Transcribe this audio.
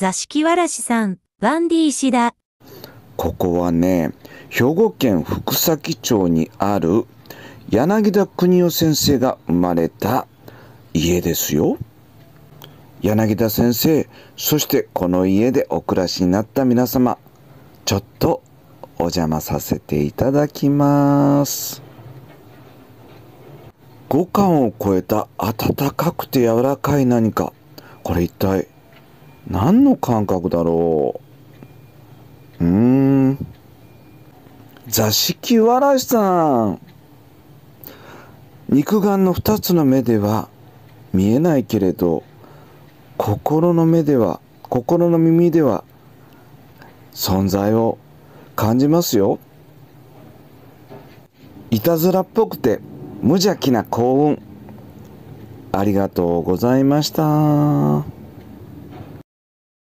座敷わらしさん、バンディ氏だ。ここはね、兵庫県福崎町にある柳田邦夫先生が生まれた家ですよ。柳田先生、そしてこの家でお暮らしになった皆様、ちょっとお邪魔させていただきます。五感を超えた温かくて柔らかい何か。これ一体何の感覚だろううーん座敷わらしさん肉眼の2つの目では見えないけれど心の目では心の耳では存在を感じますよいたずらっぽくて無邪気な幸運ありがとうございました。